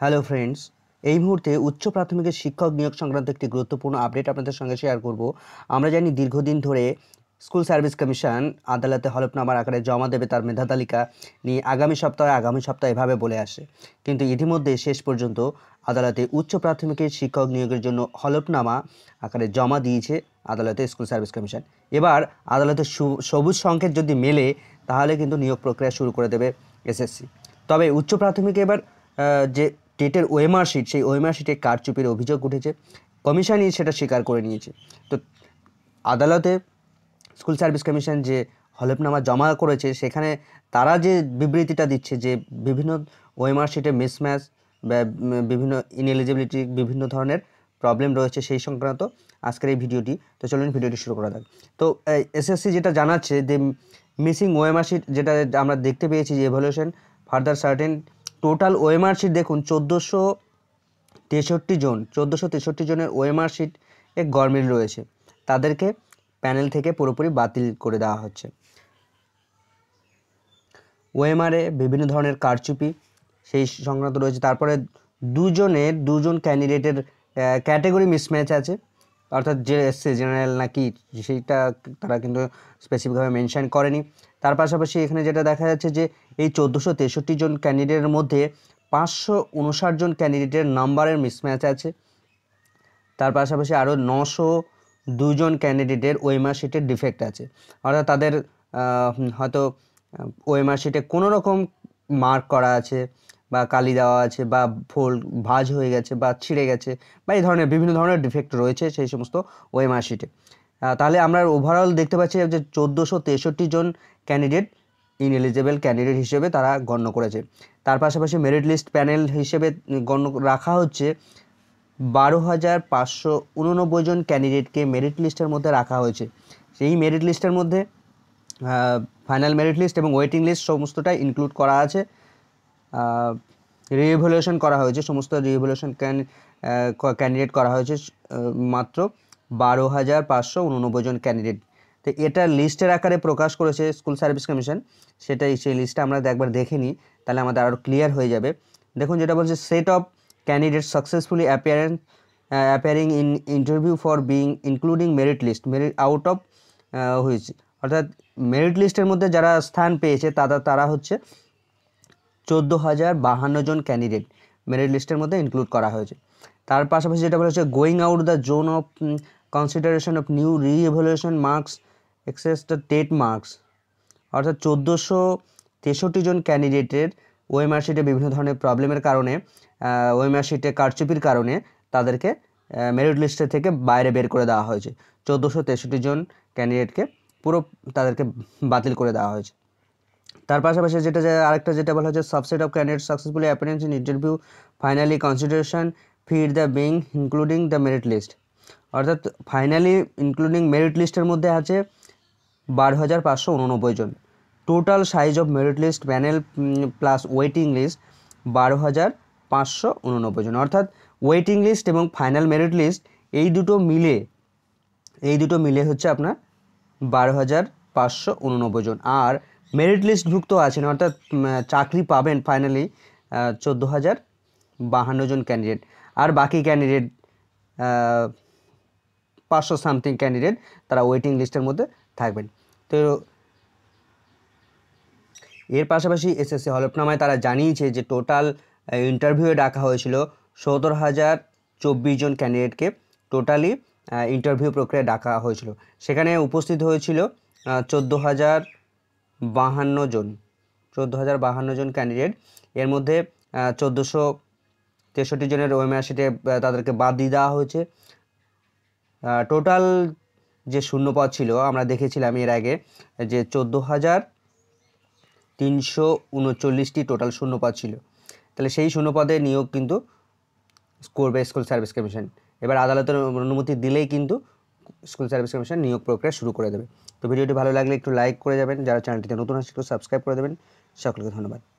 hello friends এই মুহূর্তে উচ্চ প্রাথমিকের শিক্ষক নিয়োগ সংক্রান্ত একটি গুরুত্বপূর্ণ আপডেট আপনাদের সঙ্গে শেয়ার করব আমরা জানি দীর্ঘদিন ধরে স্কুল সার্ভিস কমিশন আদালতে হলফনামার আকারে জমা দেবে তার মেধা তালিকা নিয়ে আগামী সপ্তাহে আগামী সপ্তাহে এভাবে বলে আসে কিন্তু ইতিমধ্যে শেষ পর্যন্ত আদালতে উচ্চ প্রাথমিকের শিক্ষক নিয়োগের জন্য হলফনামা আকারে জমা দিয়েছে আদালতে স্কুল সার্ভিস কমিশন এবার আদালতের সবুজ সংকেত যদি মেলে তাহলে কিন্তু নিয়োগ প্রক্রিয়া শুরু করে দেবে এসএসসি তবে উচ্চ প্রাথমিকে এবার যে টেটের ওয়েমার শিট সেই ওয়েমার শিটে কারচুপির অভিযোগ উঠেছে কমিশনই সেটা স্বীকার করে নিয়েছে তো আদালতে স্কুল সার্ভিস কমিশন যে হলফনামা জমা করেছে সেখানে তারা যে বিবৃতিটা দিচ্ছে যে বিভিন্ন ওয়েমার শিটে মিসম্যাচ বিভিন্ন ইনএলিজিবিলিটি বিভিন্ন ধরনের প্রবলেম রয়েছে সেই সংক্রান্ত আজকের এই ভিডিওটি তো চলুন ভিডিওটি শুরু করা যাক তো এসএসসি যেটা জানাচ্ছে যে মিসিং ওয়েমার শিট যেটা আমরা দেখতে পেয়েছি যে evaluation further certain total OMR sheet দেখুন চোদ্দোশো তেষট্টি জন চোদ্দোশো তেষট্টি জনের ওএমআর শিট এ গরমিল রয়েছে তাদেরকে প্যানেল থেকে পুরোপুরি বাতিল করে দেওয়া হচ্ছে ওয়েমারে বিভিন্ন ধরনের কারচুপি সেই সংক্রান্ত রয়েছে তারপরে দুজনের দুজন ক্যান্ডিডেটের ক্যাটেগরি মিসম্যাচ আছে অর্থাৎ যে এসসি জেনারেল নাকি সেইটা তারা কিন্তু স্পেসিফিকভাবে মেনশান করেনি তার পাশাপাশি এখানে যেটা দেখা যাচ্ছে যে এই চোদ্দোশো তেষট্টি জন ক্যান্ডিডেটের মধ্যে পাঁচশো উনষাট জন ক্যান্ডিডেটের নাম্বারের মিসম্যাচ আছে তার পাশাপাশি আরও নশো দুজন ক্যান্ডিডেটের ওয়েমার্কশিটের ডিফেক্ট আছে অর্থাৎ তাদের হয়তো ওয়েমার্কশিটে কোনো রকম মার্ক করা আছে বা কালি দেওয়া আছে বা ফোল ভাজ হয়ে গেছে বা ছিঁড়ে গেছে বা এই ধরনের বিভিন্ন ধরনের ডিফেক্ট রয়েছে সেই সমস্ত ওএমআর তাহলে আমরা ওভারঅল দেখতে পাচ্ছি যে চোদ্দোশো তেষট্টি জন ক্যান্ডিডেট ইনএলিজেবল ক্যান্ডিডেট হিসেবে তারা গণ্য করেছে তার পাশাপাশি মেরিট লিস্ট প্যানেল হিসেবে গণ্য রাখা হচ্ছে বারো হাজার পাঁচশো উননব্বই জন ক্যান্ডিডেটকে মেরিট লিস্টের মধ্যে রাখা হয়েছে সেই মেরিট লিস্টের মধ্যে ফাইনাল মেরিট লিস্ট এবং ওয়েটিং লিস্ট সমস্তটাই ইনক্লুড করা আছে রিভলিউশন করা হয়েছে সমস্ত রিভলিউশন ক্যান ক্যান্ডিডেট করা হয়েছে মাত্র বারো হাজার পাঁচশো উননব্বই জন ক্যান্ডিডেট তো এটা লিস্টের আকারে প্রকাশ করেছে স্কুল সার্ভিস কমিশন সেটাই সেই লিস্টটা আমরা একবার দেখে নিই তাহলে আমাদের আরও ক্লিয়ার হয়ে যাবে দেখুন যেটা বলছে set of candidate successfully appearance appearing in interview for being including merit list merit out of which অর্থাৎ মেরিট লিস্টের মধ্যে যারা স্থান পেয়েছে তারা তারা হচ্ছে চোদ্দো হাজার বাহান্ন জন ক্যান্ডিডেট মেরিট লিস্টের মধ্যে ইনক্লুড করা হয়েছে তার পাশাপাশি যেটা বলেছে হচ্ছে going out the zone of consideration of new re evaluation marks excess the TET marks অর্থাৎ চোদ্দোশো তেষট্টি জন ক্যান্ডিডেটের ওয়েমার্কশিটে বিভিন্ন ধরনের প্রবলেমের কারণে ওয়েমার্কশিটে কারচুপির কারণে তাদেরকে মেরিট লিস্টে থেকে বাইরে বের করে দেওয়া হয়েছে চোদ্দোশো তেষট্টি জন ক্যান্ডিডেটকে পুরো তাদেরকে বাতিল করে দেওয়া হয়েছে তার পাশাপাশি যেটা আরেকটা যেটা বলা হচ্ছে subset of candidate successfully appearance in interview finally consideration feed the being including the merit list অর্থাৎ ফাইনালি ইনক্লুডিং মেরিট লিস্টের মধ্যে আছে বারো হাজার পাঁচশো উননব্বই জন total size of merit list panel plus waiting list বারো হাজার পাঁচশো উননব্বই জন অর্থাৎ ওয়েটিং লিস্ট এবং ফাইনাল মেরিট লিস্ট এই দুটো মিলে এই দুটো মিলে হচ্ছে আপনার বারো হাজার পাঁচশো উননব্বই জন আর মেরিট লিস্টভুক্ত আছেন অর্থাৎ চাকরি পাবেন ফাইনালি চোদ্দো হাজার বাহান্ন জন ক্যান্ডিডেট আর বাকি ক্যান্ডিডেট পাঁচশো সামথিং ক্যান্ডিডেট তারা ওয়েটিং লিস্টের মধ্যে থাকবেন তো এর পাশাপাশি এসএসসি হলফনামায় তারা জানিয়েছে যে টোটাল ইন্টারভিউয়ে ডাকা হয়েছিল সতেরো হাজার চব্বিশ জন ক্যান্ডিডেটকে টোটালি ইন্টারভিউ প্রক্রিয়া ডাকা হয়েছিল সেখানে উপস্থিত হয়েছিল চোদ্দো হাজার বাহান্ন জন চোদ্দো হাজার বাহান্ন জন ক্যান্ডিডেট এর মধ্যে চোদ্দোশো তেষট্টি জনের ওয়েমারশিটে তাদেরকে বাদ দিয়ে দেওয়া হয়েছে টোটাল যে শূন্যপদ ছিল আমরা দেখেছিলাম এর আগে যে চোদ্দো হাজার তিনশো উনচল্লিশটি টোটাল শূন্যপদ ছিল তাহলে সেই শূন্যপদে নিয়োগ কিন্তু করবে স্কুল সার্ভিস কমিশন এবার আদালতের অনুমতি দিলেই কিন্তু স্কুল সার্ভিস কমিশন নিয়োগ প্রক্রিয়া শুরু করে দেবে তো ভিডিওটি ভালো লাগলে একটু লাইক করে যাবেন যারা চ্যানেলটিতে নতুন আসছে একটু সাবস্ক্রাইব করে দেবেন সকলকে ধন্যবাদ